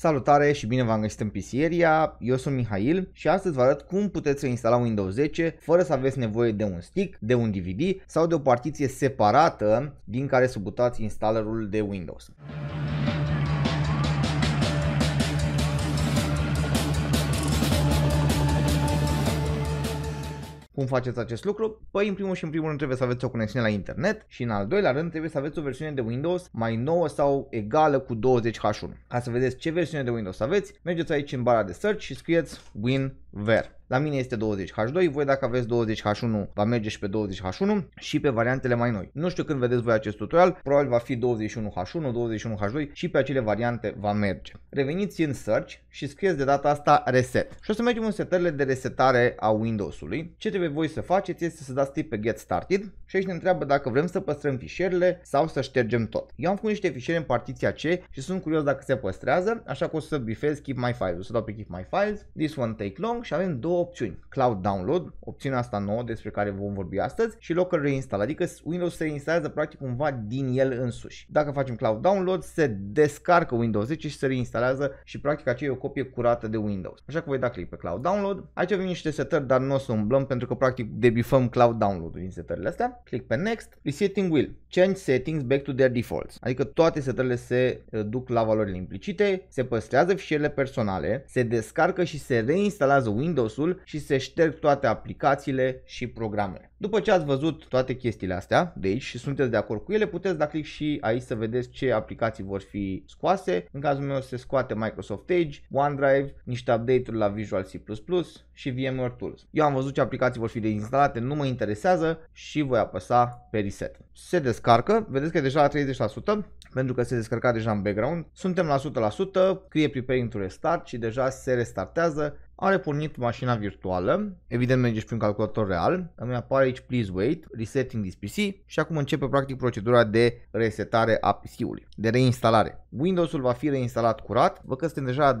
Salutare și bine v-am găsit în PC eu sunt Mihail și astăzi vă arăt cum puteți să instala Windows 10 fără să aveți nevoie de un stick, de un DVD sau de o partiție separată din care să butați installerul de Windows. Cum faceți acest lucru? Păi, în primul și în primul rând trebuie să aveți o conexiune la internet și în al doilea rând trebuie să aveți o versiune de Windows mai nouă sau egală cu 20H1. Ca să vedeți ce versiune de Windows aveți, mergeți aici în bara de search și scrieți WinVer. La mine este 20H2, voi dacă aveți 20H1 va merge și pe 20H1 și pe variantele mai noi. Nu știu când vedeți voi acest tutorial, probabil va fi 21H1, 21H2 și pe acele variante va merge. Reveniți în search și scrieți de data asta reset. Și o să mergem în setările de resetare a Windows-ului. Ce trebuie voi să faceți este să dați tip pe get started și aici ne întreabă dacă vrem să păstrăm fișierele sau să ștergem tot. Eu am făcut niște fișiere în partiția C și sunt curios dacă se păstrează, așa că o să bifez keep my files. O să dau pe keep my files, this one take long și avem două două opțiuni, Cloud Download, opțiunea asta nouă despre care vom vorbi astăzi, și Local Reinstall, adică Windows se reinstalează practic cumva din el însuși. Dacă facem Cloud Download, se descarcă Windows 10 și deci se reinstalează și practic aceea e o copie curată de Windows. Așa că voi da click pe Cloud Download. Aici avem niște setări, dar nu o să umblăm pentru că practic debifăm Cloud Download din setările astea. Click pe Next, Resetting Will, Change Settings Back to their Defaults, adică toate setările se uh, duc la valorile implicite, se păstrează fișierele personale, se descarcă și se reinstalează Windows-ul procesul și se șterg toate aplicațiile și programele. După ce ați văzut toate chestiile astea de aici și sunteți de acord cu ele, puteți da click și aici să vedeți ce aplicații vor fi scoase. În cazul meu se scoate Microsoft Edge, OneDrive, niște update-uri la Visual C++ și VMware Tools. Eu am văzut ce aplicații vor fi dezinstalate, nu mă interesează și voi apăsa pe reset. Se descarcă, vedeți că e deja la 30% pentru că se descărca deja în background. Suntem la 100%, scrie preparing to restart și deja se restartează a repornit mașina virtuală, evident merge și prin calculator real, îmi apare aici please wait, resetting this PC și acum începe practic procedura de resetare a PC-ului, de reinstalare. Windows-ul va fi reinstalat curat, vă că suntem deja la 26%,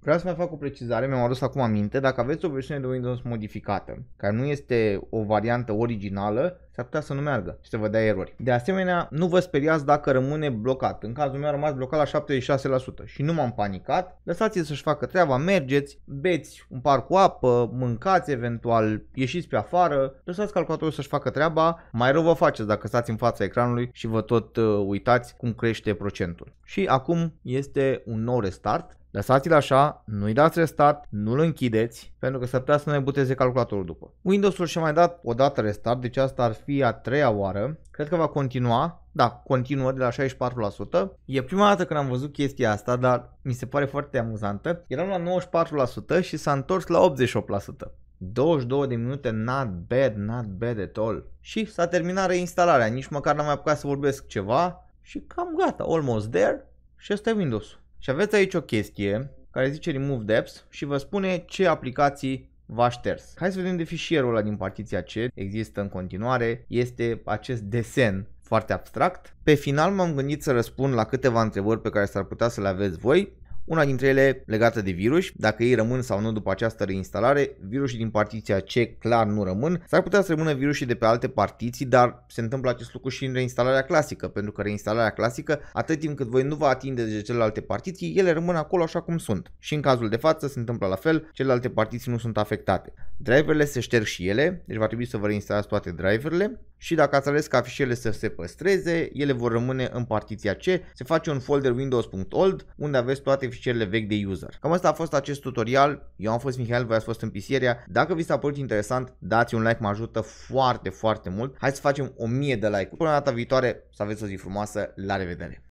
vreau să mai fac o precizare, mi-am adus acum aminte, dacă aveți o versiune de Windows modificată, care nu este o variantă originală, s-ar putea să nu meargă și să vă dea erori. De asemenea, nu vă speriați dacă rămâne blocat. În cazul meu a rămas blocat la 76% și nu m-am panicat. Lăsați-l să-și facă treaba, mergeți, beți un par cu apă, mâncați eventual, ieșiți pe afară, lăsați calculatorul să-și facă treaba. Mai rău vă faceți dacă stați în fața ecranului și vă tot uh, uitați cum crește procentul. Și acum este un nou restart Lăsați-l așa, nu-i dați restart, nu-l închideți, pentru că să putea să ne buteze calculatorul după. Windows-ul și-a mai dat o dată restart, deci asta ar fi a treia oară. Cred că va continua, da, continuă de la 64%. E prima dată când am văzut chestia asta, dar mi se pare foarte amuzantă. Eram la 94% și s-a întors la 88%. 22 de minute, not bad, not bad at all. Și s-a terminat reinstalarea, nici măcar n-am mai apucat să vorbesc ceva și cam gata, almost there și asta e Windows-ul. Și aveți aici o chestie care zice Remove Depths și vă spune ce aplicații v-a șters. Hai să vedem de fișierul ăla din partiția C, există în continuare, este acest desen foarte abstract. Pe final m-am gândit să răspund la câteva întrebări pe care s-ar putea să le aveți voi una dintre ele legată de virus, dacă ei rămân sau nu după această reinstalare, virusii din partiția C clar nu rămân, s-ar putea să rămână virusii de pe alte partiții, dar se întâmplă acest lucru și în reinstalarea clasică, pentru că reinstalarea clasică, atât timp cât voi nu vă atingeți de celelalte partiții, ele rămân acolo așa cum sunt. Și în cazul de față se întâmplă la fel, celelalte partiții nu sunt afectate. Driverele se șterg și ele, deci va trebui să vă reinstalați toate driverele și dacă ați ales ca fișierele să se păstreze, ele vor rămâne în partiția C. Se face un folder windows.old unde aveți toate fișierele vechi de user. Cam asta a fost acest tutorial. Eu am fost Mihail, voi ați fost în Pisieria. Dacă vi s-a părut interesant, dați un like, mă ajută foarte, foarte mult. Hai să facem 1000 de like-uri. Până data viitoare, să aveți o zi frumoasă. La revedere!